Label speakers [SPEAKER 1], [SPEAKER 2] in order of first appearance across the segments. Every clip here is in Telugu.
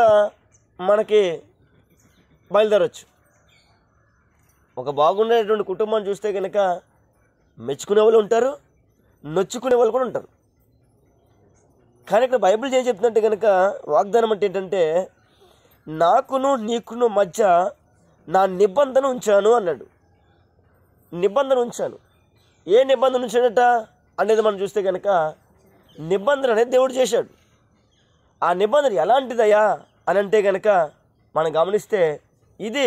[SPEAKER 1] కూడా మనకి బయలుదేరొచ్చు ఒక బాగుండేటువంటి కుటుంబాన్ని చూస్తే కనుక మెచ్చుకునే వాళ్ళు ఉంటారు నొచ్చుకునే వాళ్ళు కూడా ఉంటారు కానీ ఇక్కడ బైబిల్ చేసి చెప్తుందంటే కనుక వాగ్దానం అంటే ఏంటంటే నాకును నీకును మధ్య నా నిబంధన ఉంచాను అన్నాడు నిబంధన ఉంచాను ఏ నిబంధన ఉంచాడట అనేది మనం చూస్తే కనుక నిబంధన అనేది దేవుడు చేశాడు ఆ నిబంధన ఎలాంటిదయ్యా అని అంటే కనుక మనం గమనిస్తే ఇది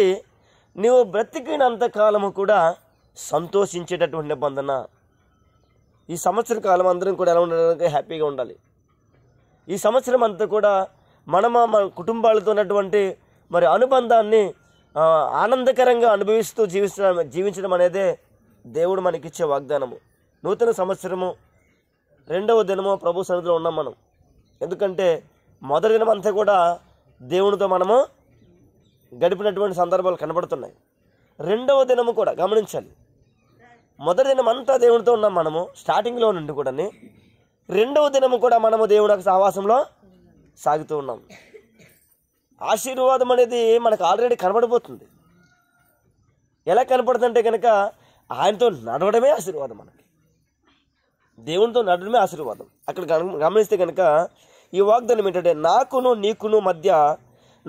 [SPEAKER 1] నీవు బ్రతికినంత కాలము కూడా సంతోషించేటటువంటి నిబంధన ఈ సంవత్సర కాలం అందరం కూడా ఎలా ఉండడానికి హ్యాపీగా ఉండాలి ఈ సంవత్సరం అంతా కూడా మనము మన కుటుంబాలతో ఉన్నటువంటి మరి అనుబంధాన్ని ఆనందకరంగా అనుభవిస్తూ జీవించడం జీవించడం అనేదే దేవుడు మనకిచ్చే వాగ్దానము నూతన సంవత్సరము రెండవ దినము ప్రభు సన్నిధిలో ఉన్నాం మనం ఎందుకంటే మొదటి దినం అంతా కూడా దేవునితో మనము గడిపినటువంటి సందర్భాలు కనబడుతున్నాయి రెండవ దినము కూడా గమనించాలి మొదటి దినం అంతా దేవునితో ఉన్నాం మనము స్టార్టింగ్లో నుండి కూడా రెండవ దినము కూడా మనము దేవుడు సహవాసంలో సాగుతూ ఉన్నాం ఆశీర్వాదం అనేది మనకు ఆల్రెడీ కనబడిపోతుంది ఎలా కనపడుతుందంటే కనుక ఆయనతో నడవడమే ఆశీర్వాదం మనకి దేవునితో నడవడమే ఆశీర్వాదం అక్కడ గమనిస్తే కనుక ఈ వాగ్దానం ఏంటంటే నాకును నీకును మధ్య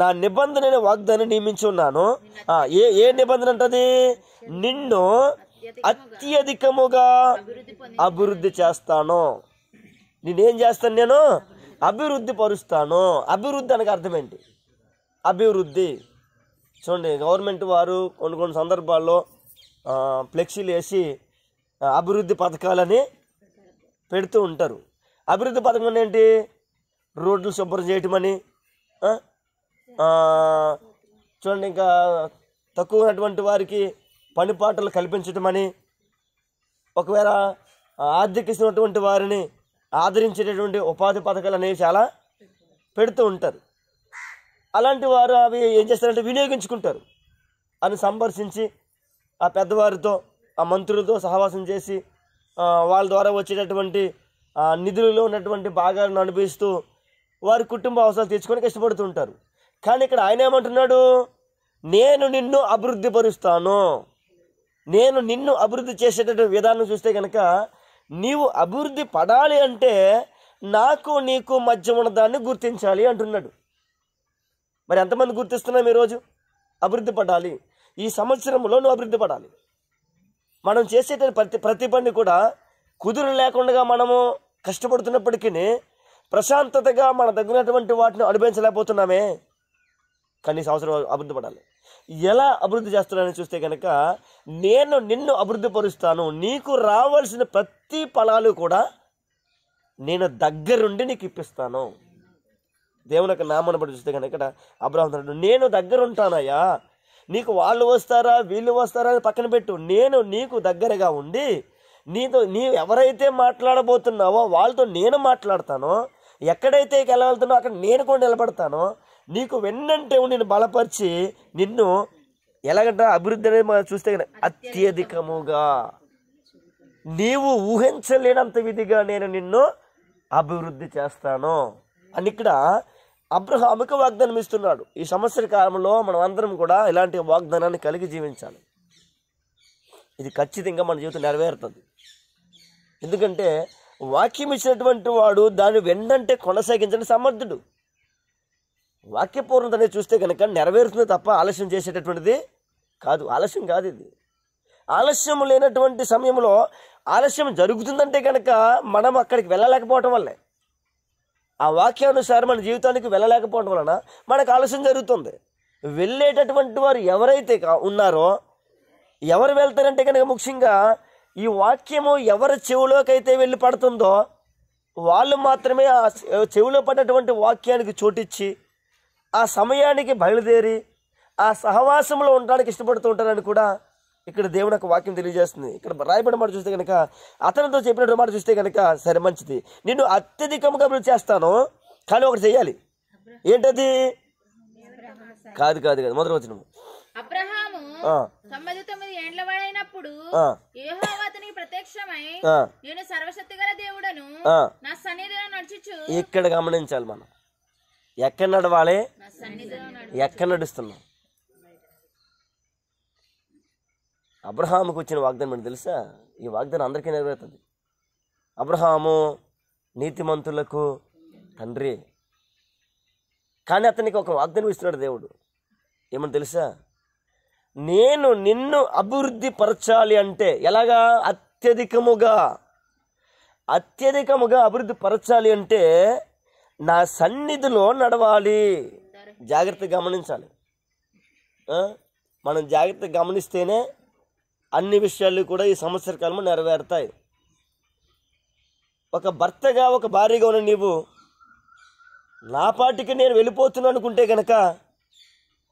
[SPEAKER 1] నా నిబంధన వాగ్దాన్ని ఉన్నాను ఏ ఏ నిబంధన అంటది నిన్ను అత్యధికముగా అభివృద్ధి చేస్తాను నేనేం చేస్తాను నేను అభివృద్ధి పరుస్తాను అభివృద్ధి అనగా అర్థమేంటి అభివృద్ధి చూడండి గవర్నమెంట్ వారు కొన్ని కొన్ని సందర్భాల్లో ఫ్లెక్సీలు వేసి అభివృద్ధి పథకాలని పెడుతూ ఉంటారు అభివృద్ధి పథకం ఏంటి రోడ్లు శుభ్రం చేయటమని చూడండి ఇంకా తక్కువ ఉన్నటువంటి వారికి పనిపాటలు కల్పించటమని ఒకవేళ ఇస్తున్నటువంటి వారిని ఆదరించేటటువంటి ఉపాధి పథకాలు అనేవి చాలా పెడుతూ ఉంటారు అలాంటి వారు అవి ఏం చేస్తారంటే వినియోగించుకుంటారు అని సంపర్శించి ఆ పెద్దవారితో ఆ మంత్రులతో సహవాసం చేసి వాళ్ళ ద్వారా వచ్చేటటువంటి నిధులలో ఉన్నటువంటి భాగాలను అనుభవిస్తూ వారి కుటుంబ అవసరాలు తెచ్చుకొని కష్టపడుతుంటారు కానీ ఇక్కడ ఆయన ఏమంటున్నాడు నేను నిన్ను అభివృద్ధి పరుస్తాను నేను నిన్ను అభివృద్ధి చేసేటటువంటి విధానం చూస్తే కనుక నీవు అభివృద్ధి పడాలి అంటే నాకు నీకు మధ్య ఉన్నదాన్ని గుర్తించాలి అంటున్నాడు మరి ఎంతమంది గుర్తిస్తున్నాం ఈరోజు అభివృద్ధి పడాలి ఈ సంవత్సరంలో నువ్వు అభివృద్ధి పడాలి మనం చేసేట ప్రతి ప్రతి పని కూడా కుదురు లేకుండా మనము కష్టపడుతున్నప్పటికీ ప్రశాంతతగా మన దగ్గరటువంటి వాటిని అనుభవించలేకపోతున్నామే కనీసం అవసరం అభివృద్ధి పడాలి ఎలా అభివృద్ధి చేస్తున్నానని చూస్తే కనుక నేను నిన్ను అభివృద్ధి పరుస్తాను నీకు రావాల్సిన ప్రతి ఫలాలు కూడా నేను దగ్గరుండి నీకు ఇప్పిస్తాను దేవుని యొక్క నామాన్ని బట్టి చూస్తే కనుక అబ్రాహం నేను దగ్గరుంటానయ్యా నీకు వాళ్ళు వస్తారా వీళ్ళు వస్తారా అని పక్కన పెట్టు నేను నీకు దగ్గరగా ఉండి నీతో నీవు ఎవరైతే మాట్లాడబోతున్నావో వాళ్ళతో నేను మాట్లాడతానో ఎక్కడైతే గెలవెళ్తున్నా అక్కడ నేను కూడా నిలబడతానో నీకు వెన్నంటే నేను బలపరిచి నిన్ను ఎలాగంటే అభివృద్ధి అనేది మనం చూస్తే అత్యధికముగా నీవు ఊహించలేనంత విధిగా నేను నిన్ను అభివృద్ధి చేస్తాను అని ఇక్కడ అబ్రహాముకు వాగ్దానం ఇస్తున్నాడు ఈ సంవత్సర కాలంలో మనం అందరం కూడా ఇలాంటి వాగ్దానాన్ని కలిగి జీవించాలి ఇది ఖచ్చితంగా మన జీవితం నెరవేరుతుంది ఎందుకంటే వాక్యం ఇచ్చినటువంటి వాడు దాన్ని వెండంటే కొనసాగించని సమర్థుడు వాక్యపూర్ణత అనేది చూస్తే కనుక నెరవేరుతుంది తప్ప ఆలస్యం చేసేటటువంటిది కాదు ఆలస్యం కాదు ఇది ఆలస్యం లేనటువంటి సమయంలో ఆలస్యం జరుగుతుందంటే కనుక మనం అక్కడికి వెళ్ళలేకపోవటం వల్లే ఆ వాక్యానుసారం మన జీవితానికి వెళ్ళలేకపోవటం వలన మనకు ఆలస్యం జరుగుతుంది వెళ్ళేటటువంటి వారు ఎవరైతే ఉన్నారో ఎవరు వెళ్తారంటే కనుక ముఖ్యంగా ఈ వాక్యము ఎవరి చెవులోకైతే వెళ్ళి పడుతుందో వాళ్ళు మాత్రమే ఆ చెవిలో పడినటువంటి వాక్యానికి చోటిచ్చి ఆ సమయానికి బయలుదేరి ఆ సహవాసంలో ఉండడానికి ఇష్టపడుతూ ఉంటారని కూడా ఇక్కడ దేవుని ఒక వాక్యం తెలియజేస్తుంది ఇక్కడ రాయబడిన మాట చూస్తే కనుక అతనితో చెప్పినటువంటి మాట చూస్తే కనుక సరే మంచిది నిన్ను అత్యధికంగా అభివృద్ధి చేస్తాను కానీ ఒకటి చేయాలి ఏంటది కాదు కాదు కాదు మొదటి వచ్చిన తొమ్మిది ఏండ్ల వాడైనప్పుడు ప్రత్యక్షమై నేను సర్వశక్తి గల దేవుడను నా సన్నిధిలో ఇక్కడ గమనించాలి మనం ఎక్కడ నడవాలి ఎక్కడ నడుస్తున్నాం అబ్రహాముకు వచ్చిన వాగ్దానం మీకు తెలుసా ఈ వాగ్దానం అందరికీ నెరవేరుతుంది అబ్రహాము నీతిమంతులకు తండ్రి కానీ అతనికి ఒక వాగ్దానం ఇస్తున్నాడు దేవుడు ఏమని తెలుసా నేను నిన్ను అభివృద్ధి పరచాలి అంటే ఎలాగా అత్యధికముగా అత్యధికముగా అభివృద్ధి పరచాలి అంటే నా సన్నిధిలో నడవాలి జాగ్రత్త గమనించాలి మనం జాగ్రత్త గమనిస్తేనే అన్ని విషయాలు కూడా ఈ సంవత్సరకాలము నెరవేరుతాయి ఒక భర్తగా ఒక భార్యగా ఉన్న నీవు నా పాటికి నేను వెళ్ళిపోతున్నాను అనుకుంటే కనుక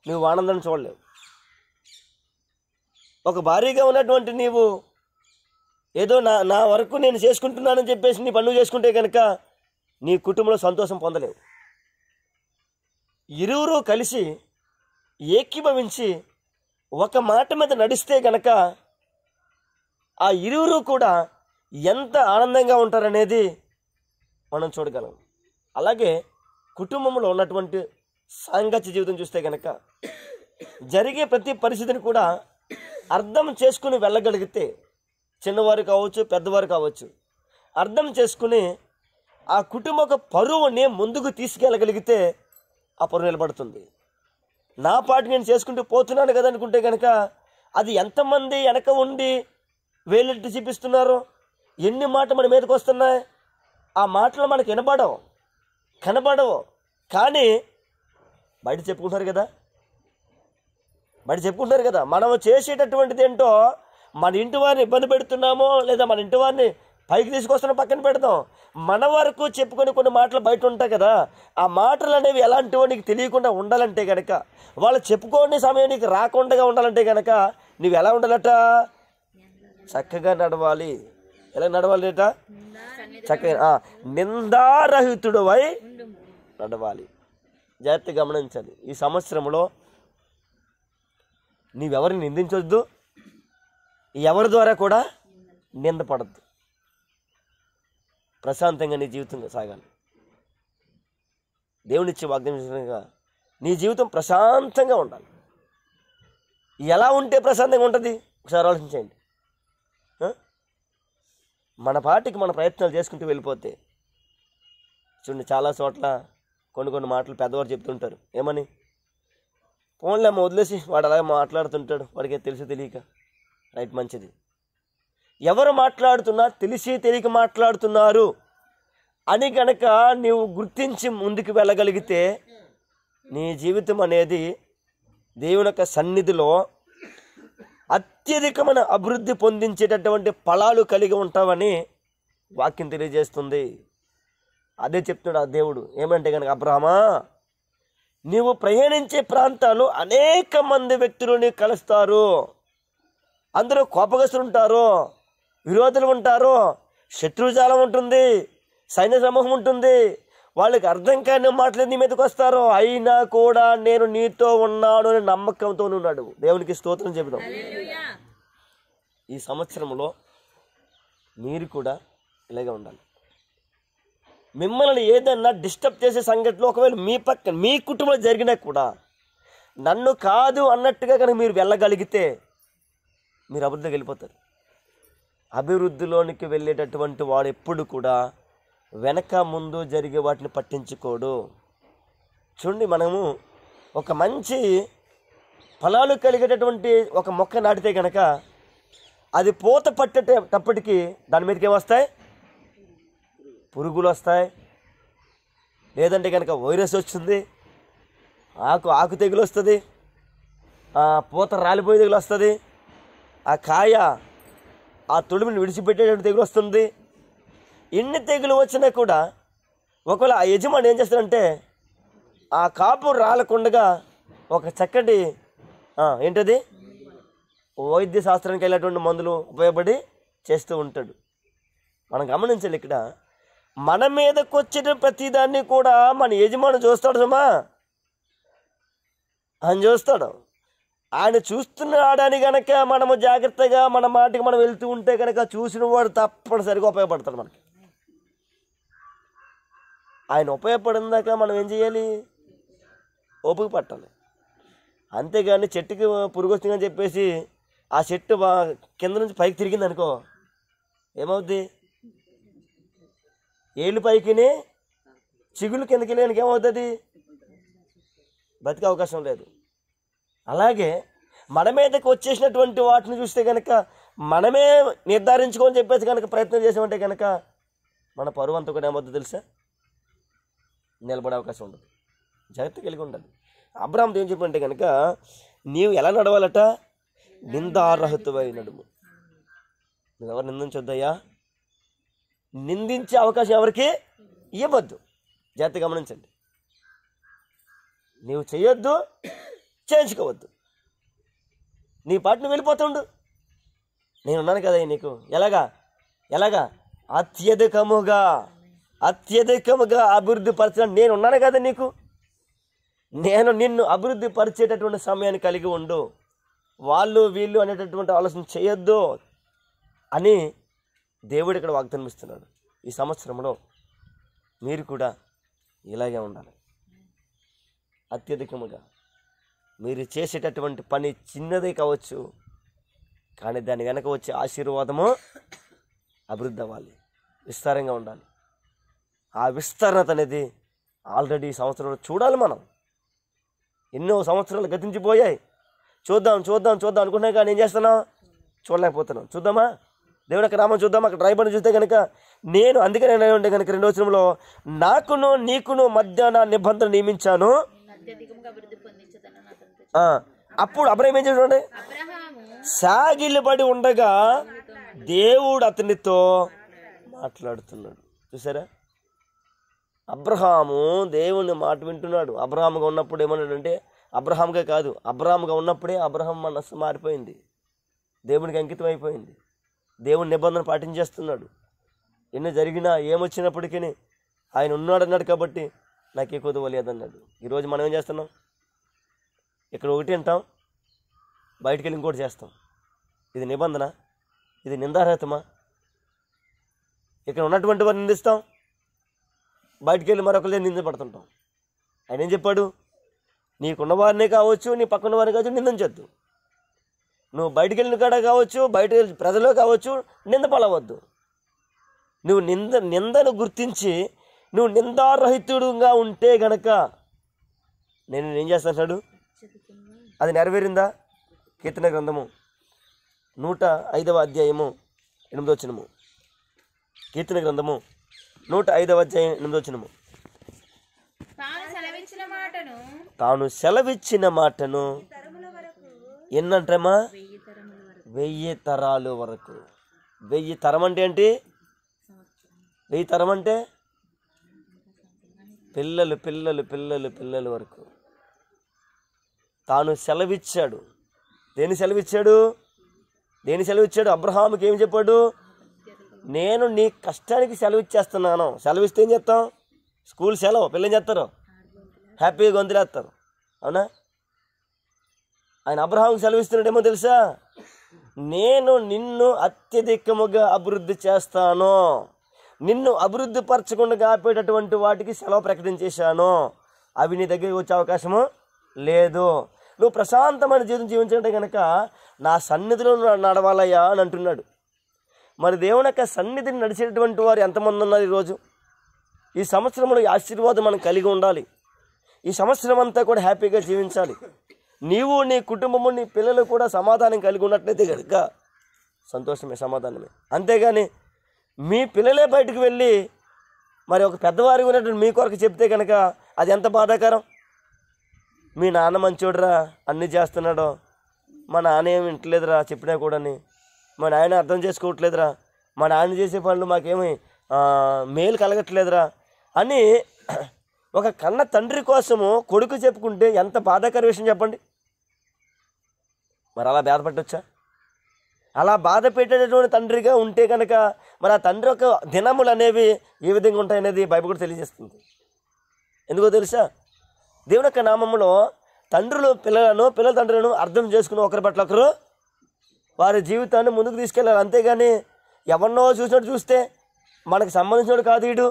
[SPEAKER 1] నువ్వు ఆనందం చూడలేవు ఒక భారీగా ఉన్నటువంటి నీవు ఏదో నా నా వరకు నేను చేసుకుంటున్నానని చెప్పేసి నీ పనులు చేసుకుంటే కనుక నీ కుటుంబంలో సంతోషం పొందలేవు ఇరువురు కలిసి ఏకీభవించి ఒక మాట మీద నడిస్తే గనక ఆ ఇరువురు కూడా ఎంత ఆనందంగా ఉంటారనేది మనం చూడగలం అలాగే కుటుంబంలో ఉన్నటువంటి సాంగత్య జీవితం చూస్తే కనుక జరిగే ప్రతి పరిస్థితిని కూడా అర్థం చేసుకుని వెళ్ళగలిగితే చిన్నవారు కావచ్చు పెద్దవారు కావచ్చు అర్థం చేసుకుని ఆ కుటుంబ పరువుని ముందుకు తీసుకెళ్ళగలిగితే ఆ పరువు నిలబడుతుంది నా పాటు నేను చేసుకుంటూ పోతున్నాను కదా అనుకుంటే కనుక అది ఎంతమంది వెనక ఉండి వేలెట్టి చూపిస్తున్నారు ఎన్ని మాటలు మన మీదకి వస్తున్నాయి ఆ మాటలు మనకు వినబడవు కనబడవు కానీ బయట చెప్పుకుంటారు కదా మరి చెప్పుకుంటారు కదా మనం చేసేటటువంటిది ఏంటో మన ఇంటి వారిని ఇబ్బంది పెడుతున్నామో లేదా మన ఇంటి వారిని పైకి తీసుకొస్తున్న పక్కన పెడతాం మన వరకు చెప్పుకొని కొన్ని మాటలు బయట ఉంటాయి కదా ఆ మాటలు అనేవి ఎలాంటివో నీకు తెలియకుండా ఉండాలంటే కనుక వాళ్ళు చెప్పుకోని సమయానికి రాకుండా ఉండాలంటే కనుక నువ్వు ఎలా ఉండాలట చక్కగా నడవాలి ఎలా నడవాలి అట చక్కగా నిందారహితుడవై నడవాలి జాగ్రత్త గమనించాలి ఈ సంవత్సరంలో నీవెవరిని నిందించొద్దు ఎవరి ద్వారా కూడా నిందపడద్దు ప్రశాంతంగా నీ జీవితం సాగాలి దేవునిచ్చే వాగ్దానంగా నీ జీవితం ప్రశాంతంగా ఉండాలి ఎలా ఉంటే ప్రశాంతంగా ఉంటుంది ఒకసారి ఆలోచించండి మన పాటికి మన ప్రయత్నాలు చేసుకుంటూ వెళ్ళిపోతే చూడండి చాలా చోట్ల కొన్ని కొన్ని మాటలు పెద్దవారు చెప్తుంటారు ఏమని పోన్లే వదిలేసి వాడు అలాగే మాట్లాడుతుంటాడు వాడికి తెలిసి తెలియక రైట్ మంచిది ఎవరు మాట్లాడుతున్నా తెలిసి తెలియక మాట్లాడుతున్నారు అని కనుక నీవు గుర్తించి ముందుకు వెళ్ళగలిగితే నీ జీవితం అనేది దేవుని యొక్క సన్నిధిలో అత్యధికమైన అభివృద్ధి పొందించేటటువంటి ఫలాలు కలిగి ఉంటావని వాక్యం తెలియజేస్తుంది అదే చెప్తున్నాడు ఆ దేవుడు ఏమంటే కనుక అబ్రహమా నీవు ప్రయాణించే ప్రాంతాలు అనేక మంది నీకు కలుస్తారు అందరూ కోపగస్తులు ఉంటారు విరోధులు ఉంటారు శత్రుజాలం ఉంటుంది సైన్య సమూహం ఉంటుంది వాళ్ళకి అర్థం కాని మాటలు నీ మీదకి వస్తారు అయినా కూడా నేను నీతో ఉన్నాడు అనే నమ్మకంతో ఉన్నాడు దేవునికి స్తోత్రం చెబుతాం ఈ సంవత్సరంలో మీరు కూడా ఇలాగే ఉండాలి మిమ్మల్ని ఏదన్నా డిస్టర్బ్ చేసే సంఘటనలు ఒకవేళ మీ పక్క మీ కుటుంబం జరిగినా కూడా నన్ను కాదు అన్నట్టుగా కనుక మీరు వెళ్ళగలిగితే మీరు అభివృద్ధికి వెళ్ళిపోతారు అభివృద్ధిలోనికి వెళ్ళేటటువంటి వాడు ఎప్పుడు కూడా వెనక ముందు జరిగే వాటిని పట్టించుకోడు చూడండి మనము ఒక మంచి ఫలాలు కలిగేటటువంటి ఒక మొక్క నాటితే కనుక అది పూత పట్టేటప్పటికి దాని మీదకి ఏమొస్తాయి పురుగులు వస్తాయి లేదంటే కనుక వైరస్ వస్తుంది ఆకు ఆకు తెగులు వస్తుంది పూత రాలిపోయే తెగులు వస్తుంది ఆ కాయ ఆ తొడుమిని విడిచిపెట్టేటువంటి తెగులు వస్తుంది ఎన్ని తెగులు వచ్చినా కూడా ఒకవేళ ఆ యజమాని ఏం చేస్తాడంటే ఆ కాపు రాలకుండగా ఒక చక్కటి ఏంటది వైద్య శాస్త్రానికి వెళ్ళేటువంటి మందులు ఉపయోగపడి చేస్తూ ఉంటాడు మనం గమనించాలి ఇక్కడ మన మీదకు వచ్చిన ప్రతిదాన్ని కూడా మన యజమాని చూస్తాడు సుమా ఆయన చూస్తాడు ఆయన చూస్తున్న ఆడని కనుక మనము జాగ్రత్తగా మన మాటికి మనం వెళ్తూ ఉంటే కనుక చూసిన వాడు తప్పనిసరిగా ఉపయోగపడతాడు మనకి ఆయన ఉపయోగపడిందాక మనం ఏం చేయాలి ఓపిక పట్టాలి అంతేగాని చెట్టుకి పురుగు వచ్చిందని చెప్పేసి ఆ చెట్టు కింద నుంచి పైకి తిరిగింది అనుకో ఏమవుద్ది ఏళ్ళు పైకిని చిగులు కిందకి లేనికి ఏమవుతుంది బతికే అవకాశం లేదు అలాగే మన మీదకి వచ్చేసినటువంటి వాటిని చూస్తే కనుక మనమే నిర్ధారించుకొని చెప్పేసి కనుక ప్రయత్నం చేసామంటే కనుక మన పరువు అంతా కూడా ఏమవుతుంది తెలుసా నిలబడే అవకాశం ఉండదు జాగ్రత్త కలిగి ఉండాలి అబ్రాహ్మతో ఏం చెప్పంటే కనుక నీవు ఎలా నడవాలట నిందార్హతమైన నడుము నువ్వెవరు నిందించొద్దయ్యా నిందించే అవకాశం ఎవరికి ఇవ్వద్దు జాగ్రత్త గమనించండి నీవు చేయొద్దు చేయించుకోవద్దు నీ పాటను వెళ్ళిపోతుండు నేనున్నాను కదా నీకు ఎలాగా ఎలాగా అత్యధికముగా అత్యధికముగా అభివృద్ధి పరచడం నేనున్నాను కదా నీకు నేను నిన్ను అభివృద్ధి పరిచేటటువంటి సమయాన్ని కలిగి ఉండు వాళ్ళు వీళ్ళు అనేటటువంటి ఆలోచన చేయొద్దు అని దేవుడు ఇక్కడ వాగ్దానం ఈ సంవత్సరంలో మీరు కూడా ఇలాగే ఉండాలి అత్యధికముగా మీరు చేసేటటువంటి పని చిన్నదే కావచ్చు కానీ దాని వెనక వచ్చే ఆశీర్వాదము అభివృద్ధి అవ్వాలి విస్తారంగా ఉండాలి ఆ విస్తరణత అనేది ఆల్రెడీ ఈ సంవత్సరంలో చూడాలి మనం ఎన్నో సంవత్సరాలు గతించిపోయాయి చూద్దాం చూద్దాం చూద్దాం అనుకున్నా కానీ ఏం చేస్తున్నాం చూడలేకపోతున్నాం చూద్దామా దేవుని యొక్క నామం చూద్దాం అక్కడ రాయబడి చూస్తే కనుక నేను అందుకనే నేను ఉంటే కనుక రెండో వచ్చినంలో నాకును నీకును మధ్య నా నిబంధన నియమించాను అప్పుడు అబ్రహం ఏం చేసాడు సాగిలిబడి ఉండగా దేవుడు అతనితో మాట్లాడుతున్నాడు చూసారా అబ్రహాము దేవుని మాట వింటున్నాడు అబ్రహాముగా ఉన్నప్పుడు అంటే అబ్రహాంగా కాదు అబ్రహాంగా ఉన్నప్పుడే అబ్రహం మనస్సు మారిపోయింది దేవునికి అంకితం అయిపోయింది దేవుని నిబంధన పాటించేస్తున్నాడు ఎన్ని జరిగినా ఏమొచ్చినప్పటికీ ఆయన ఉన్నాడన్నాడు కాబట్టి నాకు ఏ కుదవ లేదన్నాడు ఈరోజు మనం ఏం చేస్తున్నాం ఇక్కడ ఒకటి అంటాం బయటికి వెళ్ళి ఇంకోటి చేస్తాం ఇది నిబంధన ఇది నిందార్హతమా ఇక్కడ ఉన్నటువంటి వారిని నిందిస్తాం బయటికి వెళ్ళి మరొకరిదే నిందపడుతుంటాం ఆయన ఏం చెప్పాడు నీకున్న వారినే కావచ్చు నీ పక్కన వారిని కావచ్చు నిందించొద్దు నువ్వు బయటికి వెళ్ళిన కాడ కావచ్చు బయట ప్రజలు కావచ్చు నింద పలవద్దు నువ్వు నింద నిందను గుర్తించి నువ్వు నిందారహితుడుగా ఉంటే గనక నేను ఏం చేస్తాడు అది నెరవేరిందా కీర్తన గ్రంథము నూట ఐదవ అధ్యాయము ఎనిమిదో చినము కీర్తన గ్రంథము నూట ఐదవ అధ్యాయం ఎనిమిదో చినము తాను సెలవిచ్చిన మాటను ఎన్నంటమ్మా వెయ్యి తరాలు వరకు వెయ్యి తరం అంటే ఏంటి వెయ్యి తరం అంటే పిల్లలు పిల్లలు పిల్లలు పిల్లలు వరకు తాను సెలవిచ్చాడు దేని సెలవిచ్చాడు దేని సెలవిచ్చాడు అబ్రహాముకి ఏం చెప్పాడు నేను నీ కష్టానికి సెలవిచ్చేస్తున్నాను సెలవిస్తే ఏం చేస్తాం స్కూల్ సెలవు పిల్లలు చేస్తారు హ్యాపీగా గొంతులేస్తారు అవునా ఆయన అబ్రహాం సెలవిస్తున్నాడేమో తెలుసా నేను నిన్ను అత్యధికముగా అభివృద్ధి చేస్తాను నిన్ను అభివృద్ధి పరచకుండా కాపేటటువంటి వాటికి సెలవు ప్రకటించేశాను అవి నీ దగ్గరికి వచ్చే అవకాశము లేదు నువ్వు ప్రశాంతమైన జీవితం జీవించంటే కనుక నా సన్నిధిలో నడవాలయ్యా అని అంటున్నాడు మరి దేవుని యొక్క సన్నిధిని నడిచేటటువంటి వారు ఎంతమంది ఉన్నారు ఈరోజు ఈ సంవత్సరంలో ఆశీర్వాదం మనం కలిగి ఉండాలి ఈ సంవత్సరం అంతా కూడా హ్యాపీగా జీవించాలి నీవు నీ కుటుంబము నీ పిల్లలు కూడా సమాధానం కలిగి ఉన్నట్లయితే కనుక సంతోషమే సమాధానమే అంతేగాని మీ పిల్లలే బయటకు వెళ్ళి మరి ఒక పెద్దవారికి ఉన్నట్టు మీ కొరకు చెప్తే కనుక అది ఎంత బాధాకరం మీ నాన్న మంచోడరా అన్నీ చేస్తున్నాడు మా నాన్న ఏమి వింటలేదురా చెప్పినా కూడాని మా నాయన అర్థం చేసుకోవట్లేదురా మా నాన్న చేసే పనులు మాకేమి మేలు కలగట్లేదురా అని ఒక కన్న తండ్రి కోసము కొడుకు చెప్పుకుంటే ఎంత బాధాకర విషయం చెప్పండి మరి అలా బాధపడొచ్చా అలా బాధ పెట్టేటటువంటి తండ్రిగా ఉంటే కనుక మరి ఆ తండ్రి యొక్క దినములు అనేవి ఏ విధంగా ఉంటాయనేది బైబిల్ కూడా తెలియజేస్తుంది ఎందుకో తెలుసా దేవుని యొక్క నామంలో తండ్రులు పిల్లలను పిల్లల తండ్రులను అర్థం చేసుకుని ఒకరి పట్ల ఒకరు వారి జీవితాన్ని ముందుకు తీసుకెళ్ళాలి అంతేగాని ఎవరినో చూసినట్టు చూస్తే మనకు సంబంధించినోడు కాదు వీడు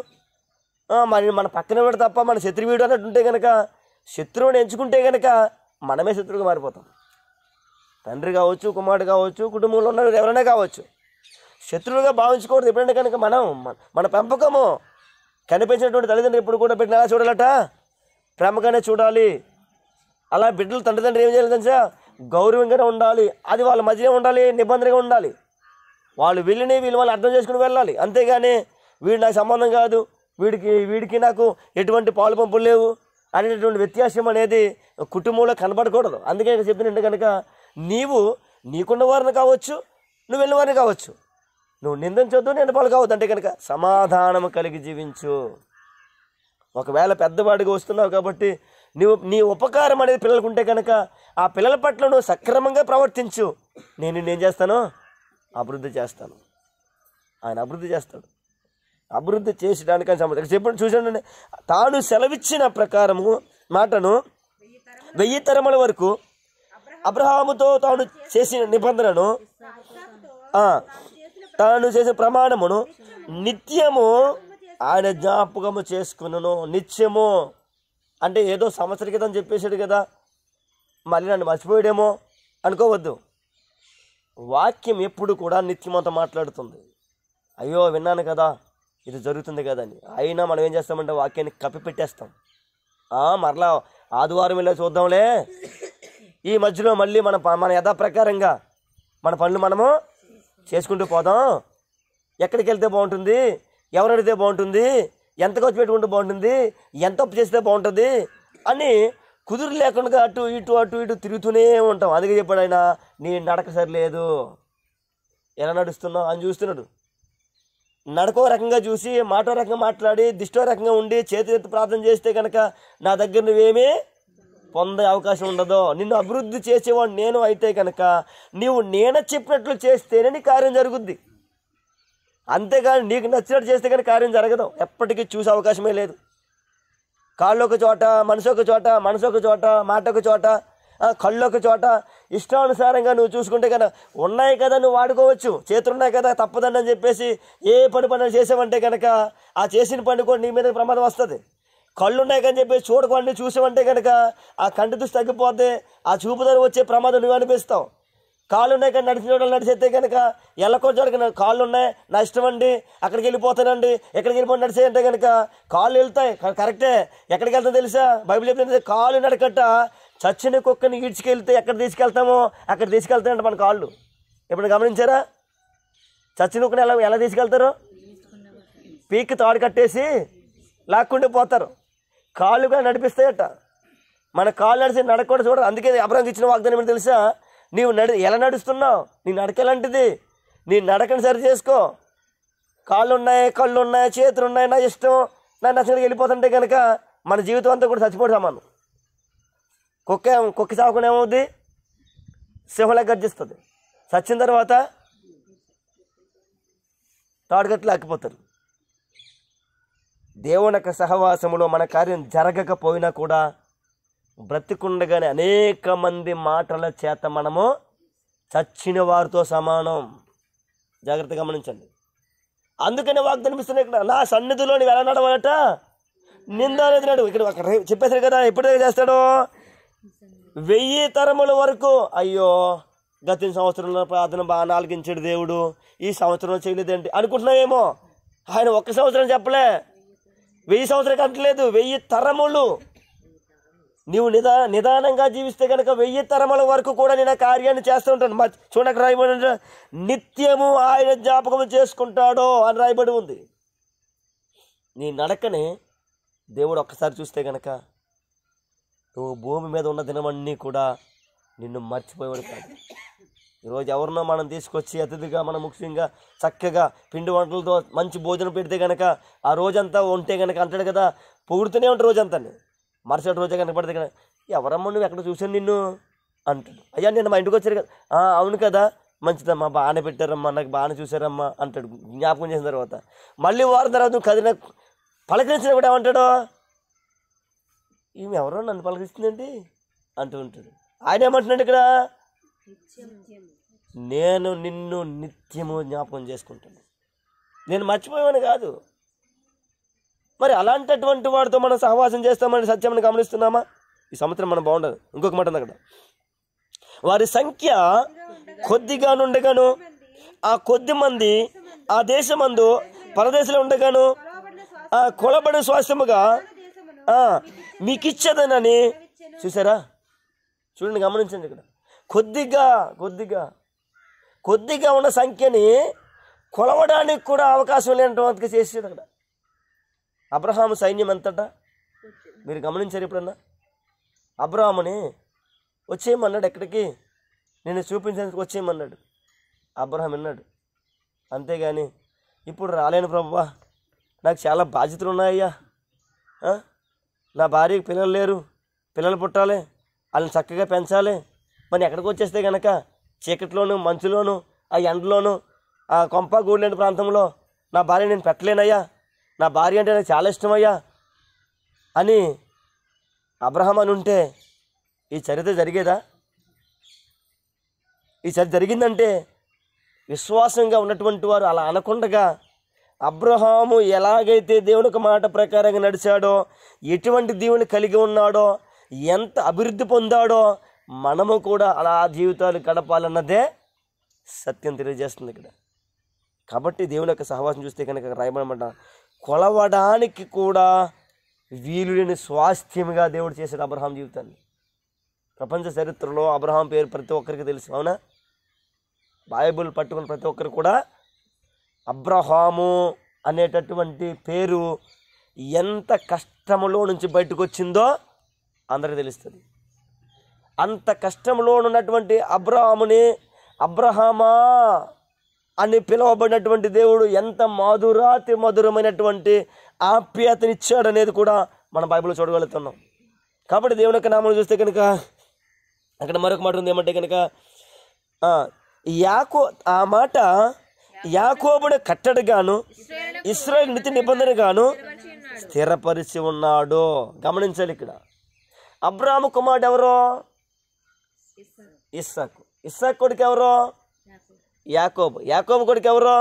[SPEAKER 1] మన మన పక్కన వీడు తప్ప మన శత్రువీడు అన్నట్టు ఉంటే కనుక శత్రువుని ఎంచుకుంటే కనుక మనమే శత్రువుగా మారిపోతాం తండ్రి కావచ్చు కుమారుడు కావచ్చు కుటుంబంలో ఉన్న ఎవరైనా కావచ్చు శత్రువులుగా భావించకూడదు ఎప్పుడైనా కనుక మనం మన పెంపకము కనిపించినటువంటి తల్లిదండ్రులు ఎప్పుడు కూడా బిడ్డను ఎలా చూడాలట ప్రేమగానే చూడాలి అలా బిడ్డలు తండ్రిదండ్రులు ఏం చేయాలి తెలుసా గౌరవంగానే ఉండాలి అది వాళ్ళ మధ్యనే ఉండాలి నిబంధనగా ఉండాలి వాళ్ళు వెళ్ళిని వీళ్ళు వాళ్ళు అర్థం చేసుకుని వెళ్ళాలి అంతేగాని వీడు నాకు సంబంధం కాదు వీడికి వీడికి నాకు ఎటువంటి పాలు పంపులు లేవు అనేటటువంటి వ్యత్యాసం అనేది కుటుంబంలో కనబడకూడదు అందుకే చెప్పినట్టు కనుక నీవు నీకున్న వారిని కావచ్చు నువ్వు వెళ్ళిన వారిని కావచ్చు నువ్వు నిందించొద్దు నేను పాలు కావద్దు అంటే కనుక సమాధానం కలిగి జీవించు ఒకవేళ పెద్దవాడిగా వస్తున్నావు కాబట్టి నీవు నీ ఉపకారం అనేది పిల్లలకు ఉంటే కనుక ఆ పిల్లల పట్ల నువ్వు సక్రమంగా ప్రవర్తించు నేను ఏం చేస్తాను అభివృద్ధి చేస్తాను ఆయన అభివృద్ధి చేస్తాడు అభివృద్ధి చేసడానికి సమర్థం చెప్పండి చూసాను తాను సెలవిచ్చిన ప్రకారము మాటను వెయ్యి తరముల వరకు అబ్రహాముతో తాను చేసిన నిబంధనను తాను చేసిన ప్రమాణమును నిత్యము ఆయన జ్ఞాపకము చేసుకున్నాను నిత్యము అంటే ఏదో సంవత్సర క్రితం చెప్పేశాడు కదా మళ్ళీ నన్ను మర్చిపోయాడేమో అనుకోవద్దు వాక్యం ఎప్పుడు కూడా నిత్యమంతా మాట్లాడుతుంది అయ్యో విన్నాను కదా ఇది జరుగుతుంది కదా అని అయినా మనం ఏం చేస్తామంటే వాక్యాన్ని కప్పిపెట్టేస్తాం మరలా ఆదివారం ఇలా చూద్దాంలే ఈ మధ్యలో మళ్ళీ మన మన యథాప్రకారంగా మన పనులు మనము చేసుకుంటూ పోదాం ఎక్కడికి వెళ్తే బాగుంటుంది ఎవరు అడిగితే బాగుంటుంది ఎంత ఖర్చు పెట్టుకుంటే బాగుంటుంది ఎంత అప్పు చేస్తే బాగుంటుంది అని కుదురు లేకుండా అటు ఇటు అటు ఇటు తిరుగుతూనే ఉంటాం అందుకే చెప్పాడు ఆయన నీ నడక సరిలేదు ఎలా నడుస్తున్నావు అని చూస్తున్నాడు నడకో రకంగా చూసి మాటో రకంగా మాట్లాడి దిష్టో రకంగా ఉండి చేతి ప్రార్థన చేస్తే కనుక నా దగ్గర నువ్వేమీ పొందే అవకాశం ఉండదో నిన్ను అభివృద్ధి చేసేవాడు నేను అయితే కనుక నీవు నేను చెప్పినట్లు చేస్తేనే నీ కార్యం జరుగుద్ది అంతేగాని నీకు నచ్చినట్టు చేస్తే కానీ కార్యం జరగదు ఎప్పటికీ చూసే అవకాశమే లేదు కాళ్ళు ఒక చోట మనసు ఒక చోట మనసు ఒక చోట మాట ఒక చోట కళ్ళు ఒక చోట ఇష్టానుసారంగా నువ్వు చూసుకుంటే కనుక ఉన్నాయి కదా నువ్వు వాడుకోవచ్చు చేతులున్నాయి కదా తప్పదండి అని చెప్పేసి ఏ పని పనులు చేసావంటే కనుక ఆ చేసిన పని కూడా నీ మీద ప్రమాదం వస్తుంది కళ్ళున్నాయి కానీ చెప్పేసి చూడకండి చూసామంటే కనుక ఆ కంటి దృష్టి తగ్గిపోతే ఆ ధర వచ్చే ప్రమాదం నువ్వు అనిపిస్తావు కాళ్ళు ఉన్నాయి కానీ నడిచిన వాళ్ళు నడిచేస్తే కనుక ఎల్లకొచ్చాడికి కాళ్ళు ఉన్నాయి నా ఇష్టం అండి అక్కడికి వెళ్ళిపోతానండి ఎక్కడికి వెళ్ళిపోయి నడిచేయంటే కనుక కాళ్ళు వెళ్తాయి కరెక్టే ఎక్కడికి వెళ్తా తెలుసా బైబిల్ చెప్తే కాళ్ళు నడకట్ట చచ్చిన కుక్కని ఈడ్చుకెళ్తే ఎక్కడ తీసుకెళ్తామో అక్కడ తీసుకెళ్తాయంట మన కాళ్ళు ఎప్పుడు గమనించారా చచ్చిన కుక్కని ఎలా ఎలా తీసుకెళ్తారు పీక్ తాడు కట్టేసి లాక్కుండి పోతారు కాళ్ళుగా నడిపిస్తాయట మన కాళ్ళు నడిచి నడకూడదు కూడా చూడరు అందుకే అబ్రాహం ఇచ్చిన వాగ్దానం ఏంటి తెలుసా నీవు నడి ఎలా నడుస్తున్నావు నీ నడక ఎలాంటిది నీ నడకని సరి చేసుకో కాళ్ళు ఉన్నాయి కళ్ళు ఉన్నాయి చేతులు ఉన్నాయి నా ఇష్టం నా నచ్చిన వెళ్ళిపోతుంటే కనుక మన జీవితం అంతా కూడా చచ్చిపోతాం మనం కుక్క కుక్క సాగుకుని ఏమవుద్ది సింహలా గర్జిస్తుంది చచ్చిన తర్వాత తాడుగట్లు ఆకిపోతారు దేవుని యొక్క సహవాసములో మన కార్యం జరగకపోయినా కూడా బ్రతికుండగానే అనేక మంది మాటల చేత మనము చచ్చిన వారితో సమానం జాగ్రత్త గమనించండి అందుకనే వాక్ కనిపిస్తున్నాయి ఇక్కడ నా సన్నిధిలో నువ్వు ఎలా నడవాలట నింద అనేది ఇక్కడ ఒక చెప్పేశారు కదా ఎప్పుడు చేస్తాడు వెయ్యి తరముల వరకు అయ్యో గత సంవత్సరంలో ప్రార్థన బాగా నాలుగించాడు దేవుడు ఈ సంవత్సరం చేయలేదేంటి అనుకుంటున్నావేమో ఆయన ఒక్క సంవత్సరం చెప్పలే వెయ్యి సంవత్సరాలు అంటలేదు వెయ్యి తరములు నీవు నిదా నిదానంగా జీవిస్తే కనుక వెయ్యి తరముల వరకు కూడా నేను ఆ కార్యాన్ని చేస్తూ ఉంటాను మా చూడక రాయబడి నిత్యము ఆయన జ్ఞాపకం చేసుకుంటాడో అని రాయబడి ఉంది నీ నడకనే దేవుడు ఒక్కసారి చూస్తే కనుక నువ్వు భూమి మీద ఉన్న దినమన్నీ కూడా నిన్ను మర్చిపోయాడు కాదు ఈరోజు ఎవరినో మనం తీసుకొచ్చి అతిథిగా మనం ముఖ్యంగా చక్కగా పిండి వంటలతో మంచి భోజనం పెడితే కనుక ఆ రోజంతా ఉంటే కనుక అంటాడు కదా పొగుడుతూనే ఉంటాడు రోజంతా మరుసటి రోజే పడితే కనుక ఎవరమ్మ నువ్వు ఎక్కడ చూసాను నిన్ను అంటాడు అయ్యా నేను మా ఇంటికి వచ్చారు కదా అవును కదా మంచిదమ్మా బాగానే పెట్టారమ్మా నాకు బాగానే చూసారమ్మా అంటాడు జ్ఞాపకం చేసిన తర్వాత మళ్ళీ వారం తర్వాత నువ్వు కదిన పలకరించిన కూడా ఏమంటాడు ఈమె ఎవరో నన్ను పలకరిస్తుందండి అంటూ ఉంటాడు ఆయన ఏమంటున్నాడు ఇక్కడ నేను నిన్ను నిత్యము జ్ఞాపకం చేసుకుంటాను నేను మర్చిపోయాను కాదు మరి అలాంటటువంటి వాడితో మనం సహవాసం చేస్తామని సత్యమని గమనిస్తున్నామా ఈ సంవత్సరం మనం బాగుండదు ఇంకొక మాట అక్కడ వారి సంఖ్య కొద్దిగా ఉండగాను ఆ కొద్ది మంది ఆ దేశమందు పరదేశంలో ఉండగాను ఆ కొలబడి స్వాస్థ్యముగా మీకు ఇచ్చేదనని చూసారా చూడండి గమనించండి ఇక్కడ కొద్దిగా కొద్దిగా కొద్దిగా ఉన్న సంఖ్యని కొలవడానికి కూడా అవకాశం లేనటువంటి చేసేది అక్కడ అబ్రహాము సైన్యం ఎంతట మీరు గమనించారు ఎప్పుడన్నా అబ్రహాముని వచ్చేయమన్నాడు ఎక్కడికి నేను చూపించేందుకు వచ్చేయమన్నాడు అబ్రహాం విన్నాడు అంతేగాని ఇప్పుడు రాలేను ప్రభువా నాకు చాలా బాధ్యతలు ఉన్నాయ్యా నా భార్యకి పిల్లలు లేరు పిల్లలు పుట్టాలి వాళ్ళని చక్కగా పెంచాలి మనం ఎక్కడికి వచ్చేస్తే కనుక చీకట్లోను మంచులోను ఆ ఎండలోను ఆ కొంప గూడలేని ప్రాంతంలో నా భార్య నేను పెట్టలేనయ్యా నా భార్య అంటే నాకు చాలా ఇష్టమయ్యా అని అబ్రహం అని ఉంటే ఈ చరిత్ర జరిగేదా ఈ చరిత్ర జరిగిందంటే విశ్వాసంగా ఉన్నటువంటి వారు అలా అనకుండగా అబ్రహాము ఎలాగైతే దేవునికి మాట ప్రకారంగా నడిచాడో ఎటువంటి దేవుని కలిగి ఉన్నాడో ఎంత అభివృద్ధి పొందాడో మనము కూడా అలా జీవితాలు గడపాలన్నదే సత్యం తెలియజేస్తుంది ఇక్కడ కాబట్టి దేవుని యొక్క సహవాసం చూస్తే కనుక రాయబడమంట కొలవడానికి కూడా వీలుడిని స్వాస్థ్యంగా దేవుడు చేశాడు అబ్రహాం జీవితాన్ని ప్రపంచ చరిత్రలో అబ్రహాం పేరు ప్రతి ఒక్కరికి తెలుసు అవునా బైబుల్ పట్టుకున్న ప్రతి ఒక్కరు కూడా అబ్రహాము అనేటటువంటి పేరు ఎంత కష్టములో నుంచి బయటకు వచ్చిందో అందరికీ తెలుస్తుంది అంత కష్టంలో ఉన్నటువంటి అబ్రహాముని అబ్రహమా అని పిలువబడినటువంటి దేవుడు ఎంత మాధురాతి మధురమైనటువంటి ఆప్యాతనిచ్చాడనేది కూడా మన బైబిల్ చూడగలుగుతున్నాం కాబట్టి దేవుని యొక్క నామం చూస్తే కనుక అక్కడ మరొక మాట ఉంది ఏమంటే కనుక యాకో ఆ మాట యాకోబుడు కట్టడుగాను ఇస్రాయల్ నితి నిబంధన గాను స్థిరపరిచి ఉన్నాడు గమనించాలి ఇక్కడ అబ్రాహ్మ కుమారుడు ఎవరో ఇస్సాకు ఇస్సాక్ కొడుకు ఎవరు యాకోబు యాకోబు కొడుకు ఎవరు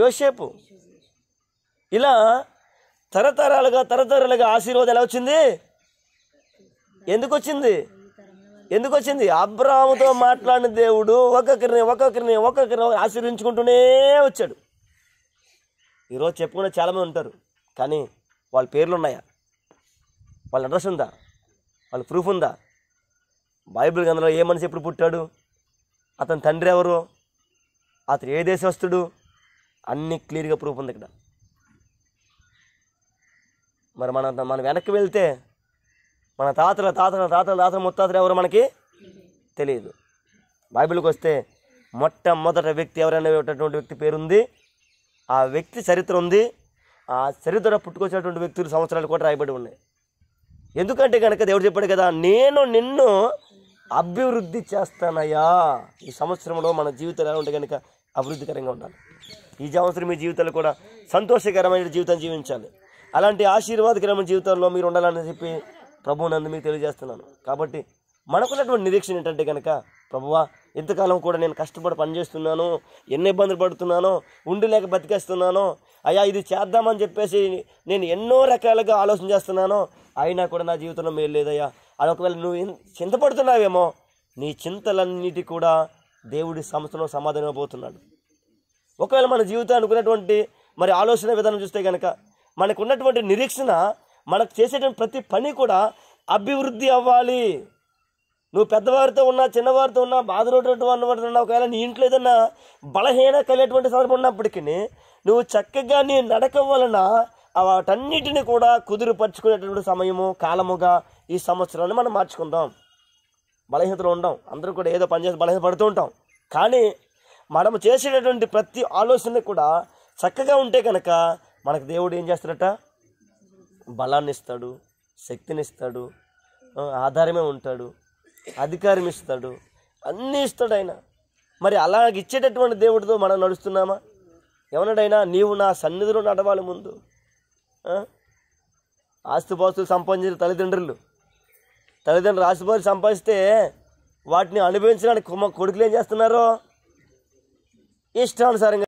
[SPEAKER 1] యోసేపు ఇలా తరతరాలుగా తరతరాలుగా ఆశీర్వాదం ఎలా వచ్చింది ఎందుకు వచ్చింది ఎందుకు వచ్చింది అబ్రాహ్మతో మాట్లాడిన దేవుడు ఒక్కొక్కరిని ఒక్కొక్కరిని ఒక్కొక్కరిని ఆశీర్వించుకుంటూనే వచ్చాడు ఈరోజు చెప్పుకునే చాలామంది ఉంటారు కానీ వాళ్ళ పేర్లు ఉన్నాయా వాళ్ళ అడ్రస్ ఉందా వాళ్ళ ప్రూఫ్ ఉందా బైబిల్ గ్రంథంలో ఏ మనిషి ఎప్పుడు పుట్టాడు అతని తండ్రి ఎవరు అతను ఏ దేశస్తుడు అన్నీ క్లియర్గా ప్రూఫ్ ఉంది ఇక్కడ మరి మన మనం వెనక్కి వెళ్తే మన తాతల తాతల తాతల తాతల ముత్తాతలు ఎవరు మనకి తెలియదు బైబిల్కి వస్తే మొట్టమొదట వ్యక్తి ఎవరైనటువంటి వ్యక్తి పేరుంది ఆ వ్యక్తి చరిత్ర ఉంది ఆ చరిత్ర పుట్టుకొచ్చినటువంటి వ్యక్తులు సంవత్సరాలు కూడా రాయబడి ఉన్నాయి ఎందుకంటే కనుక దేవుడు చెప్పాడు కదా నేను నిన్ను అభివృద్ధి చేస్తానయ్యా ఈ సంవత్సరంలో మన జీవితాలు ఎలా ఉంటే కనుక అభివృద్ధికరంగా ఉండాలి ఈ సంవత్సరం మీ జీవితాలు కూడా సంతోషకరమైన జీవితం జీవించాలి అలాంటి ఆశీర్వాదకరమైన జీవితంలో మీరు ఉండాలని చెప్పి ప్రభువు నందు మీకు తెలియజేస్తున్నాను కాబట్టి మనకున్నటువంటి నిరీక్షణ ఏంటంటే కనుక ప్రభువా ఇంతకాలం కూడా నేను కష్టపడి పనిచేస్తున్నాను ఎన్ని ఇబ్బందులు పడుతున్నానో ఉండి లేక బతికేస్తున్నానో అయ్యా ఇది చేద్దామని చెప్పేసి నేను ఎన్నో రకాలుగా ఆలోచన చేస్తున్నాను అయినా కూడా నా జీవితంలో మేలు లేదయ్యా అది ఒకవేళ నువ్వు చింతపడుతున్నావేమో నీ చింతలన్నిటి కూడా దేవుడి సంస్థలో సమాధానమైపోతున్నాడు ఒకవేళ మన జీవితాన్ని అనుకున్నటువంటి మరి ఆలోచన విధానం చూస్తే కనుక మనకున్నటువంటి నిరీక్షణ మనకు చేసేటువంటి ప్రతి పని కూడా అభివృద్ధి అవ్వాలి నువ్వు పెద్దవారితో ఉన్నా చిన్నవారితో ఉన్నా బాధలోటువంటి వారితో ఉన్నా ఒకవేళ నీ ఇంట్లో ఏదన్నా బలహీన కలిగేటువంటి సందర్భం ఉన్నప్పటికీ నువ్వు చక్కగా నీ నడక వలన వాటన్నిటిని కూడా కుదురుపరుచుకునేటువంటి సమయము కాలముగా ఈ సంవత్సరాన్ని మనం మార్చుకుందాం బలహీనతలు ఉండం అందరూ కూడా ఏదో పనిచేసి బలహీన పడుతూ ఉంటాం కానీ మనము చేసేటటువంటి ప్రతి ఆలోచన కూడా చక్కగా ఉంటే కనుక మనకు దేవుడు ఏం చేస్తాడట బలాన్ని ఇస్తాడు శక్తిని ఇస్తాడు ఆధారమే ఉంటాడు అధికారం ఇస్తాడు అన్నీ ఇస్తాడు ఆయన మరి అలాగ ఇచ్చేటటువంటి దేవుడితో మనం నడుస్తున్నామా ఏమన్నాడైనా నీవు నా సన్నిధిలో నడవాలి ముందు ఆస్తుపాస్తులు సంపాదించిన తల్లిదండ్రులు తల్లిదండ్రులు రాసిపోయి సంపాదిస్తే వాటిని అనుభవించడానికి కొడుకులు ఏం చేస్తున్నారో ఇష్టానుసారంగా